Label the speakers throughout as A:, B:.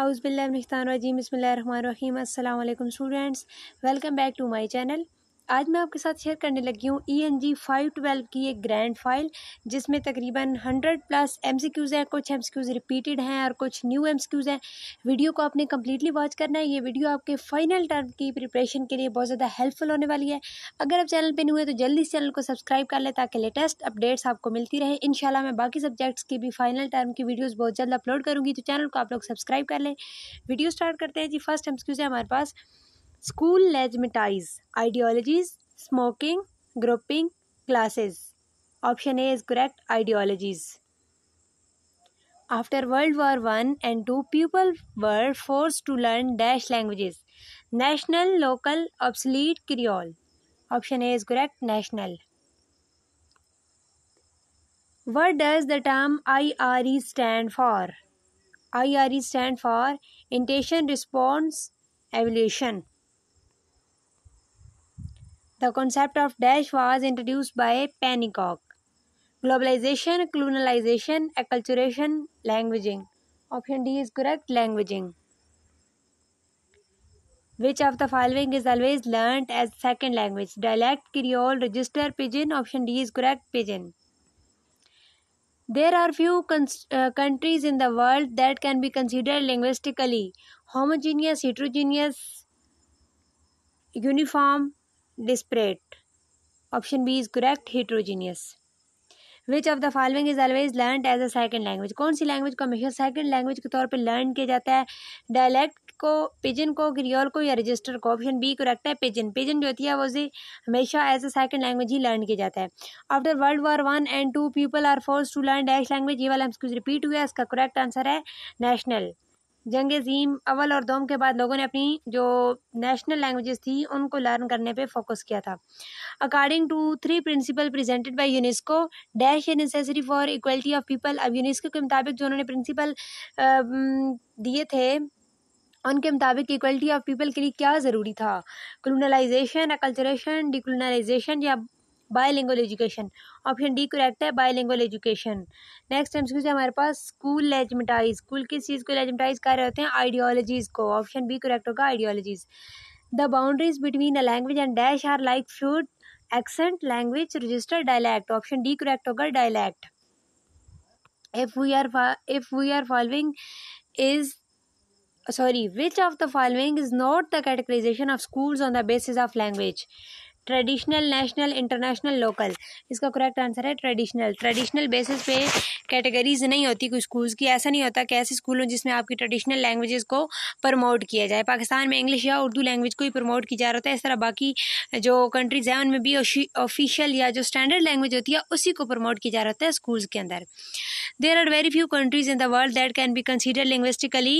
A: आउज़बिल्लाजीम बसमीम अल्लाम students welcome back to my channel आज मैं आपके साथ शेयर करने लगी हूँ E N G five twelve की एक ग्रैंड फाइल जिसमें तकरीबन hundred plus M C Qs हैं कुछ एम सी क्यूज़ रिपीटेड हैं और कुछ न्यू एम सी क्यूज़ हैं वीडियो को आपने कम्प्लीटली वॉच करना है ये वीडियो आपके फाइनल टर्म की प्रिपरेशन के लिए बहुत ज़्यादा हेल्पफुल होने वाली है अगर आप चैनल पर नहीं हुए तो जल्दी इस चैनल को सब्सक्राइब कर लें ताकि लेटेस्ट अपडेट्स आपको मिलती रहे इन मैं बाकी सब्जेक्ट्स की भी फाइनल टर्म की वीडियोज़ बहुत जल्द अपलोड करूँगी तो चैनल को आप लोग सब्सक्राइब कर लें वीडियो स्टार्ट करते हैं जी फर्स्ट एम सी क्यूज़ है हमारे पास School legmatize ideologies, smoking, grouping, classes. Option A is correct ideologies. After World War I and II, people were forced to learn dash languages national, local, obsolete, Creole. Option A is correct national. What does the term IRE stand for? IRE stand for Intention Response Evaluation. The concept of dash was introduced by Pennycock. Globalization, colonialization, acculturation, languaging. Option D is correct, languaging. Which of the following is always learnt as second language? Dialect, Creole, Register, Pidgin. Option D is correct, Pidgin. There are few uh, countries in the world that can be considered linguistically homogeneous, heterogeneous, uniform, disparate option B is correct heterogeneous which of the following is always learn as a second language कौन सी language को हमेशा second language के तौर पर learn किया जाता है डायलैक्ट को पिजन को क्रियोल को या रजिस्टर को ऑप्शन बी करेक्ट है पिजन पिजन जो होती है वो से हमेशा एज अ सेकेंड लैंग्वेज ही लर्न किया जाता है after world war one and two people are force to learn dash language ये वाला हम रिपीट हुआ है इसका करेक्ट आंसर है नेशनल जंग ज़ीम अवल और दोम के बाद लोगों ने अपनी जो नेशनल लैंग्वेजेस थी उनको लर्न करने पे फोकस किया था according to three principle presented by UNESCO dash a necessary for equality of people अब यूनेस्को के मुताबिक जो उन्होंने प्रिंसिपल दिए थे उनके मुताबिक इक्वलिटी ऑफ पीपल के लिए क्या ज़रूरी था कलोनलाइजेशन अकल्चरेशन डिकलोनलाइजेशन या bilingual education option D correct है बायोलिंगल एजुकेशन नेक्स्ट एम से हमारे पास स्कूल लेजमेटाइज स्कूल किस चीज़ को लेजमेटाइज कर रहे होते हैं आइडियोलॉजीज़ को ऑप्शन बी करेक्ट होगा ideologies the boundaries between a language and dash are like fluid accent language register dialect option D correct होगा dialect if we are if we are following is sorry which of the following is not the categorization of school on the basis of language traditional national international local इसका correct answer है traditional traditional basis पे categories नहीं होती कुछ schools की ऐसा नहीं होता कि ऐसे स्कूल हों जिसमें आपकी ट्रेडिशनल लैंग्वेजेस को प्रमोट किया जाए पाकिस्तान में इंग्लिश या उर्दू लैंग्वेज को ही प्रमोट किया जा रहा था है इस तरह बाकी जो कंट्रीज हैं उनमें भी ऑफिशियल या जो स्टैंडर्ड लैंग्वेज होती है उसी को प्रमोट किया जा रहा था है स्कूल्स के अंदर there are very few countries in the world that can be consider linguistically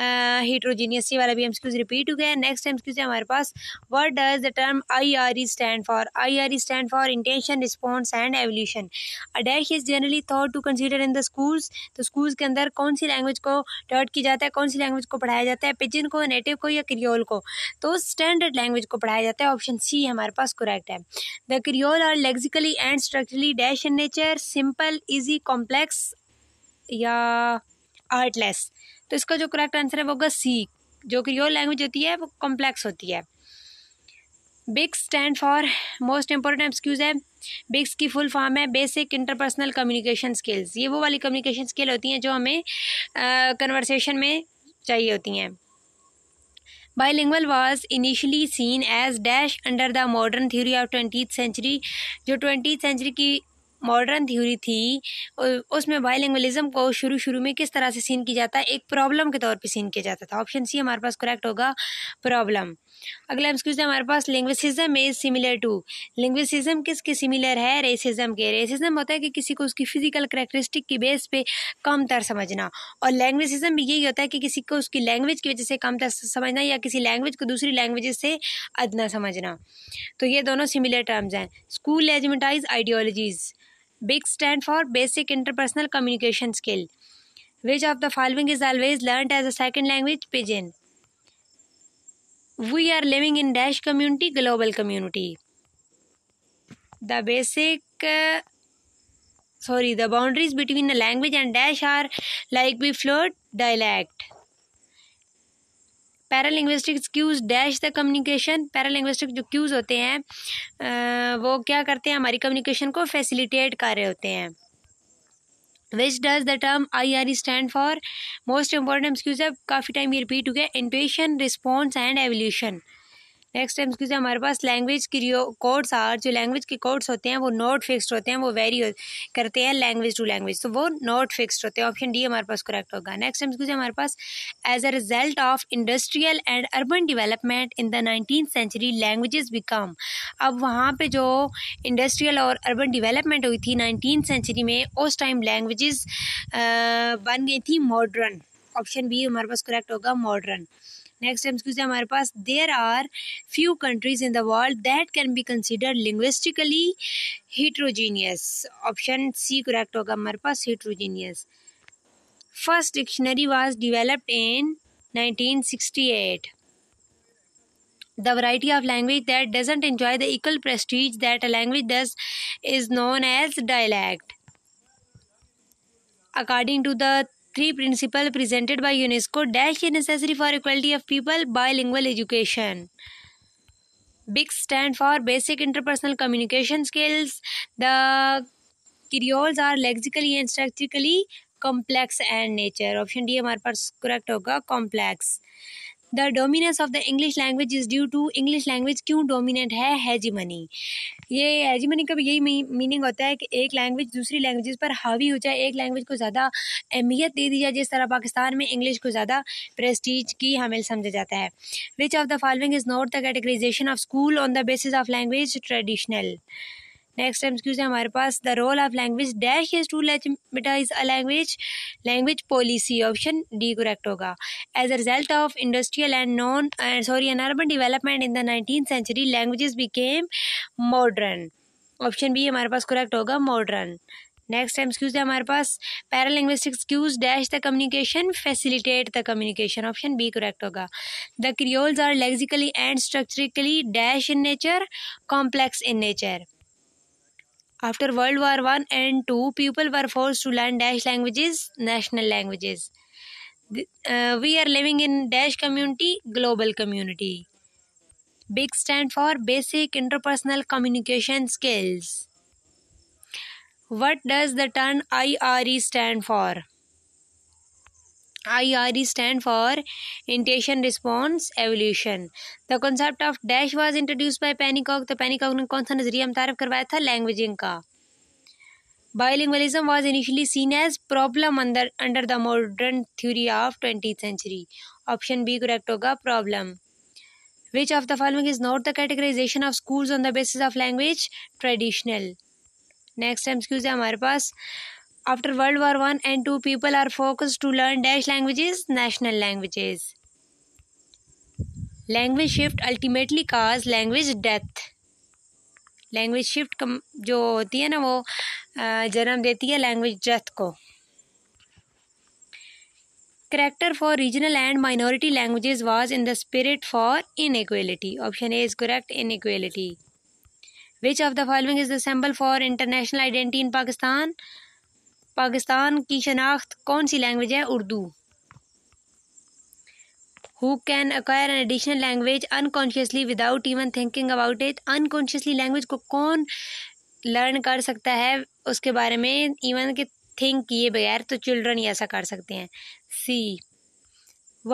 A: heterogeneous वाला भी स्कूल रिपीट हो गया नेक्स्ट है हमारे पास word does the term I R I IRE stand for? IRE stand for intention response and evolution a dash is generally thought to consider in the schools. तो schools के अंदर कौन सी लैंग्वेज को डर्ट की जाता है कौन सी लैंग्वेज को पढ़ाया जाता है पिजिन को नेटिव को या क्रियोल को तो स्टैंडर्ड लैंग्वेज को पढ़ाया जाता है ऑप्शन सी हमारे पास करेक्ट है the creole are lexically and structurally dash in nature simple easy complex या आर्टलेस तो इसका जो करेक्ट आंसर है वो होगा सी जो क्रियोल लैंग्वेज होती है वो कॉम्प्लेक्स होती है BICS stand for most important excuse है बिक्स की फुल फॉर्म है बेसिक इंटरपर्सनल कम्युनिकेशन स्किल्स ये वो वाली कम्युनिकेशन स्किल होती हैं जो हमें कन्वर्सेशन में चाहिए होती हैं bilingual was initially seen as dash under the modern theory of twenty century जो ट्वेंटी सेंचुरी की मॉडर्न थ्योरी थी उसमें बाइलिंगलिज्म को शुरू शुरू में किस तरह से सीन किया जाता है एक प्रॉब्लम के तौर पे सीन किया जाता था ऑप्शन सी हमारे पास करेक्ट होगा प्रॉब्लम अगला एम है हमारे पास linguicism is similar to linguicism किसके सिमिलर है रेसिज्म के रेसिज्म होता है कि किसी को उसकी फिजिकल करेक्टरिस्टिक की बेस पे कम तर समझना और लैंग्विसिज्म भी यही होता है कि किसी को उसकी लैंग्वेज की वजह से कम तर समझना या किसी लैंग्वेज को दूसरी लैंग्वेज से अदना समझना तो ये दोनों सिमिलर टर्म्स हैं स्कूल एजमेटाइज ideologies BICS stand for basic interpersonal communication skill which of the following is always learn as a second language pidgin we are living in dash community global community the basic sorry the boundaries between the language and dash are like be fluid dialect para linguistics cues dash the communication para linguistic जो cues होते हैं uh, वो क्या करते हैं हमारी communication को facilitate कर रहे होते हैं which does the term IRE stand for? Most important MCQs have coffee time ये repeat हो गया intuition, response and evolution. Next time क्योंकि हमारे पास लैंग्वेज की कोड्स आर जो लैंग्वेज के कोड्स होते हैं वो नॉट फिक्स्ड होते हैं वो वेरी करते हैं लैंग्वेज टू लैंग्वेज तो वो नॉट फिक्स्ड होते हैं ऑप्शन डी हमारे पास करेक्ट होगा नेक्स्ट टाइम क्योंकि हमारे पास as a result of industrial and urban development in the nineteen century language become अब वहाँ पर जो इंडस्ट्रियल और अर्बन डिवेलपमेंट हुई थी नाइनटीन सेंचुरी में उस टाइम लैंग्वेज बन गई थी मॉडर्न ऑप्शन बी हमारे पास करेक्ट होगा मॉडर्न नेक्स्ट एम है हमारे पास there are few countries in the world that can be consider linguistically heterogeneous option C correct होगा हमारे पास heterogeneous first dictionary was developed in 1968 the variety of language that doesn't enjoy the equal prestige that a language does is known as dialect according to the three principle presented by UNESCO dash necessary for equality of people bilingual education BICS stand for basic interpersonal communication skills the creoles are lexically and structurally complex and nature option D हमारे पास correct होगा complex the dominance of the English language is due to English language क्यों dominant है hegemony ये हैजीमनी का भी यही meaning होता है कि एक लैंग्वेज दूसरी लैंग्वेज पर हावी हो जाए एक लैंग्वेज को ज़्यादा अहमियत दे दी जाए जिस तरह पाकिस्तान में इंग्लिश को ज़्यादा प्रेस्टीज की हमें समझा जाता है which of the following is not the categorization of school on the basis of language traditional next time cues है हमारे पास the role of language dash is to legitimize a language language policy option D correct होगा as a result of industrial and non uh, sorry and urban development in the 19th century languages became modern option b hamare paas correct hoga modern next mcqs hamare paas paralinguistics cues dash the communication facilitate the communication option b correct hoga the creoles are lexically and structurally dash in nature complex in nature after world war 1 and 2 people were forced to learn dash languages national languages we are living in dash community global community big stand for basic interpersonal communication skills what does the term ire stand for IRE stand for Intention Response Evolution. The concept of dash was introduced by Pennycock. तो Pennycock ने कौन सा नजरिया हम तारफ करवाया था लैंग्वेजिंग का Bilingualism was initially seen as problem under, under the modern theory of 20th century. Option B correct hoga problem. Which of the following is not the categorization of schools on the basis of language? Traditional. Next MCQs है हमारे After World War One and Two, people are focused to learn dash languages, national languages. Language shift ultimately caused language death. Language shift कम जो होती है ना वो जन्म देती है लैंग्वेज डेथ को charter for regional and minority languages was in the spirit for inequality option A is correct inequality which of the following is the symbol for international identity in Pakistan Pakistan की शनाख्त कौन सी लैंग्वेज है Urdu who can acquire an additional language unconsciously without even thinking about it unconsciously language को कौन learn कर सकता है उसके बारे में इवन के थिंक किए बगैर तो चिल्ड्रन ही ऐसा कर सकते हैं C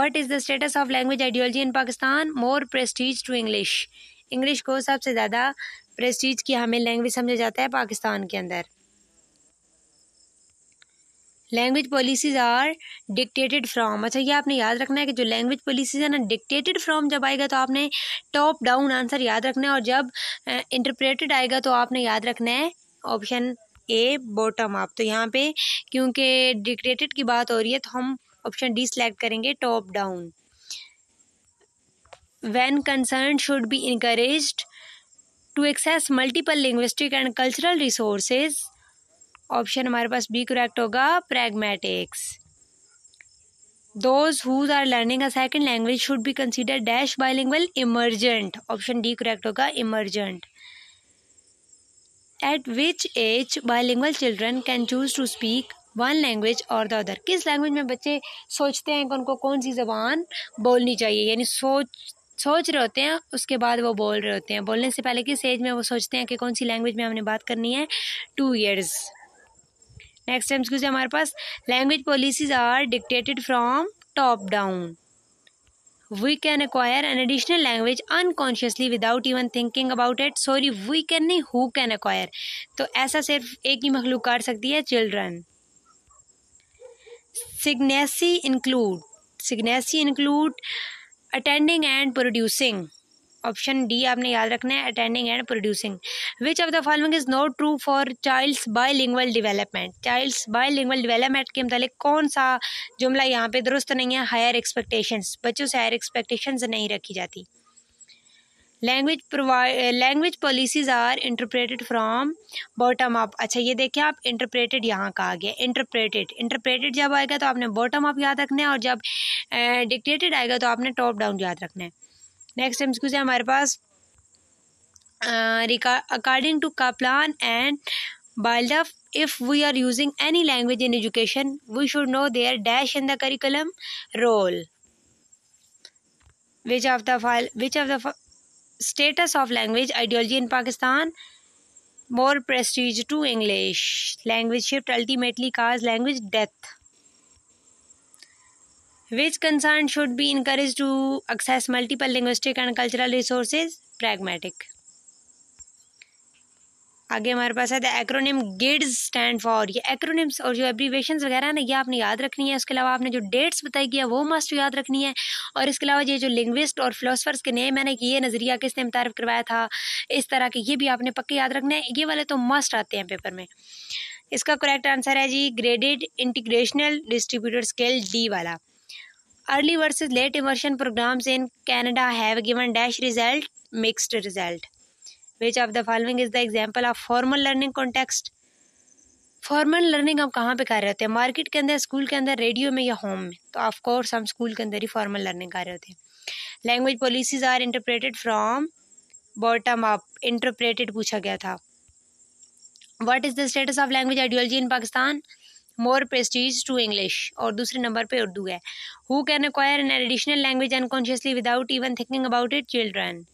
A: what is the status of language ideology in Pakistan more prestige to English English को सबसे ज़्यादा प्रेस्टीज की हमें लैंग्वेज समझा जाता है पाकिस्तान के अंदर language policies are dictated from अच्छा ये आपने याद रखना है कि जो लैंग्वेज पॉलिसीज है ना डिक्टेटेड फ्रॉम जब आएगा तो आपने टॉप डाउन आंसर याद रखना है और जब इंटरप्रेटेड आएगा तो आपने याद रखना है ऑप्शन ए बॉटम आप तो यहाँ पे क्योंकि डिक्टेटेड की बात हो रही है तो हम ऑप्शन डी सिलेक्ट करेंगे top down when concern should be encourage to access multiple linguistic and cultural resources option हमारे पास बी करेक्ट होगा pragmatics those who are learning a second language should be consider dash bilingual emergent option D correct होगा emergent at which age bilingual children can choose to speak one language और the other किस language में बच्चे सोचते हैं कि उनको कौन सी जबान बोलनी चाहिए यानी सोच सोच रहे होते हैं उसके बाद वो बोल रहे होते हैं बोलने से पहले किस एज में वो सोचते हैं कि कौन सी लैंग्वेज में हमने बात करनी है two years next M C हमारे पास language policies are dictated from top down we can acquire an additional language unconsciously without even thinking about it sorry we can नहीं who can acquire तो ऐसा सिर्फ एक ही मखलूक कर सकती है children signacy include signacy include attending and producing option D आपने याद रखना है attending and producing which of the following is not true for childs bilingual development childs bilingual development के मतलब कौन सा जुमला यहाँ पे दुरुस्त नहीं है हायर एक्सपेक्टेशंस बच्चों से हायर एक्सपेक्टेशंस नहीं रखी जाती language provide language policies are interpreted from bottom up अच्छा ये देखें आप इंटरप्रेटेड यहाँ का आ गया इंटरप्रेटेड इंटरप्रेटेड जब आएगा तो आपने बॉटम अप याद रखना है और जब डिक्टेटेड आएगा तो आपने टॉप डाउन याद रखना है नेक्स्ट एम है हमारे पास अकॉर्डिंग टू का plan and build if we are using any language in education we should know there dash in the curriculum role which of the file which of the status of language ideology in Pakistan more prestige to English language shift ultimately cause language death which concern should be encourage to access multiple linguistic and cultural resources pragmatic आगे हमारे पास है the acronym गिड्स stand for ये acronyms और जो abbreviation वगैरह ना ये आपने याद रखनी है उसके अलावा आपने जो डेट्स बताई गई है वो मस्ट याद रखनी है और इसके अलावा ये जो लिंग्विस्ट और फिलोसफर्स के नेम है ना ये नज़रिया किसने मुतारफ़ करवाया था इस तरह के ये भी आपने पक्के याद रखना है ये वाले तो मस्ट आते हैं पेपर में इसका करेक्ट आंसर है G graded intergenerational distributor scale D वाला early versus late immersion programmes in Canada have given dash result mixed result which of the following is the example of formal learning context formal learning हम कहाँ पे कर रहे होते हैं market के अंदर स्कूल के अंदर रेडियो में या होम में तो ऑफकोर्स हम स्कूल के अंदर ही फॉर्मल लर्निंग कर रहे होते हैं language policies are interpreted from bottom up interpreted पूछा गया था what is the status of language ideology in Pakistan more prestige to English और दूसरे नंबर पे उर्दू है who can acquire an additional language unconsciously without even thinking about it children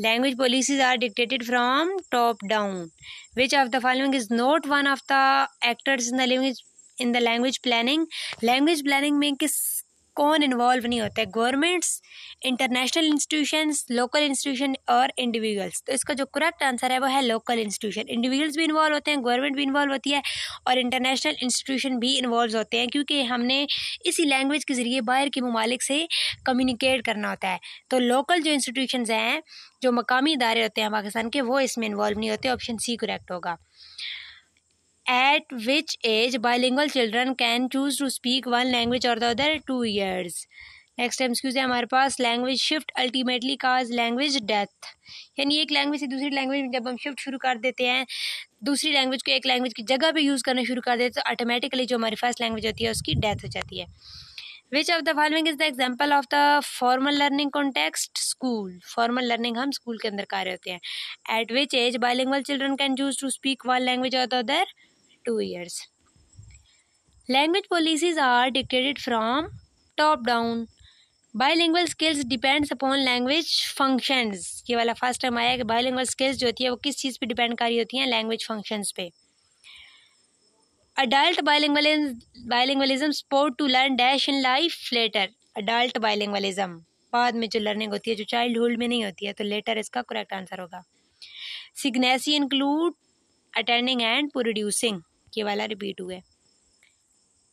A: language policies are dictated from top down which of the following is not one of the actors in the living in the language planning language planning में किस कौन involve नहीं होता है governments international institutions local institution और individuals तो इसका जो करेक्ट आंसर है वो है लोकल इंस्टीट्यूशन इंडिविजुअल्स भी इन्वॉल्व होते हैं गवर्नमेंट भी इन्वॉल्व होती है और इंटरनेशनल इंस्टीट्यूशन भी इन्वॉल्व होते हैं क्योंकि हमने इसी लैंग्वेज के ज़रिए बाहर के ममालिक से कम्युनिकेट करना होता है तो लोकल जो इंस्टीट्यूशन हैं जो मकामी इदारे होते हैं पाकिस्तान के वो इसमें इन्वॉल्व नहीं होते ऑप्शन सी करेक्ट होगा at which age bilingual children can choose to speak one language और the other two years next time excuse है हमारे पास language shift ultimately cause language death यानी एक लैंग्वेज से दूसरी लैंग्वेज में जब हम शिफ्ट शुरू कर देते हैं दूसरी लैंग्वेज को एक लैंग्वेज की जगह पे यूज़ करना शुरू कर देते हैं तो ऑटोमेटिकली जो हमारी फर्स्ट लैंग्वेज होती है उसकी डेथ हो जाती है which of the following is the example of the formal learning context school formal learning हम स्कूल के अंदर कर रहे होते हैं at which age bilingual children can choose to speak one language और the other two years. Language policies are dictated from top down bilingual skills depends upon language functions ये वाला फर्स्ट टाइम आया कि बायोलिंगल स्किल्स जो होती है वो किस चीज़ पे डिपेंड कर रही होती हैं लैंग्वेज फंक्शंस पे adult bilingualism support to learn dash in life later adult bilingualism बाद में जो लर्निंग होती है जो चाइल्ड हुड में नहीं होती है तो लेटर इसका करेक्ट आंसर होगा signacy include attending and producing ये वाला रिपीट हुआ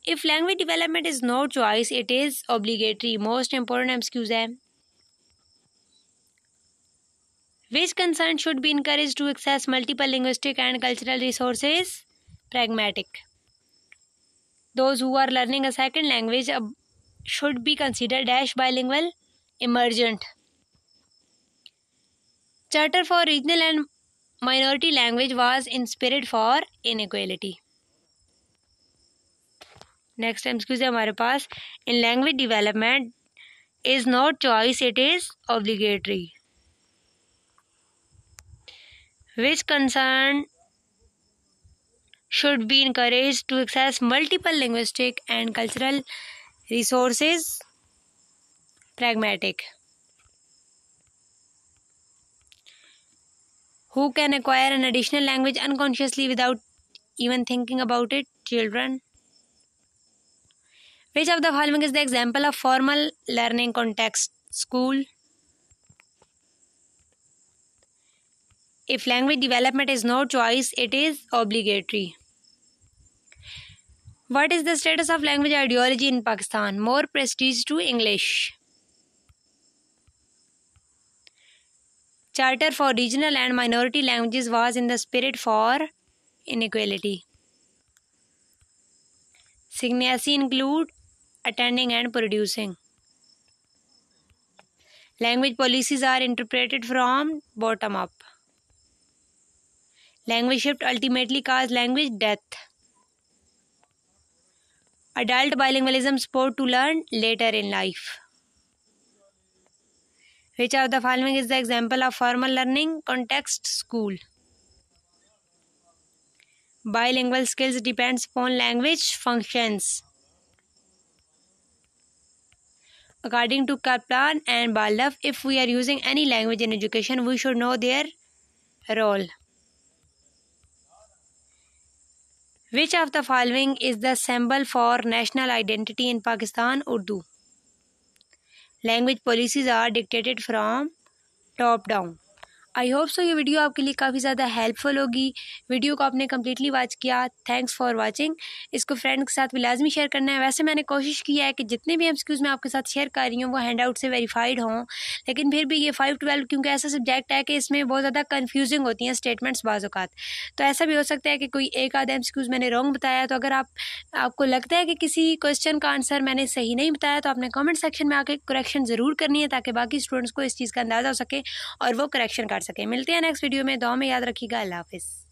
A: if language development is no choice it is obligatory most important excuse है which concern should be encourage to access multiple linguistic and cultural resource pragmatic those who are learning a second language should be consider dash bilingual emergent charter for regional and minority language was inspired for inequality Next time, excuse me. पास इन in language development is not choice; it is obligatory. Which concern should be encouraged to access multiple linguistic and cultural resources pragmatic who can acquire an additional language unconsciously without even thinking about it children which of the following is the example of formal learning context? School. If language development is no choice, it is obligatory. What is the status of language ideology in Pakistan? More prestige to English. Charter for regional and minority languages was in the spirit for inequality. Signasi include attending and producing language policies are interpreted from bottom up language shift ultimately causes language death adult bilingualism sport to learn later in life which of the following is the example of formal learning context school bilingual skills depends upon language functions according to Kaplan and Baldauf, if we are using any language in education, we should know their role. Which of the following is the symbol for national identity in Pakistan? Urdu. Language policies are dictated from top down. I hope so ये video आपके लिए काफ़ी ज़्यादा helpful होगी video को आपने completely watch किया thanks for watching इसको फ्रेंड के साथ भी लाजमी शेयर करना है वैसे मैंने कोशिश की है कि जितने भी एम्सक्यूज़ मैं आपके साथ शेयर कर रही हूँ वो हैंड आउट से वेरीफाइड हों लेकिन फिर भी ये फाइव ट्वेल्व क्योंकि ऐसा सब्जेक्ट है कि इसमें बहुत ज़्यादा कन्फ्यूजिंग होती हैं स्टेटमेंट्स बाज़ात तो ऐसा भी हो सकता है कि कोई एक आधा एम्सक्यूज़ मैंने रॉन्ग बताया तो अगर आप आपको लगता है कि किसी क्वेश्चन का आंसर मैंने सही नहीं बताया तो आपने कॉमेंट सेक्शन में आकर करेक्शन ज़रूर करनी है ताकि बाकी स्टूडेंट्स को इस चीज़ का अंदाज़ा हो सके और वो करेक्शन कर सके मिलते हैं नेक्स्ट वीडियो में दो में याद रखिएगा अल्लाह हाफिज़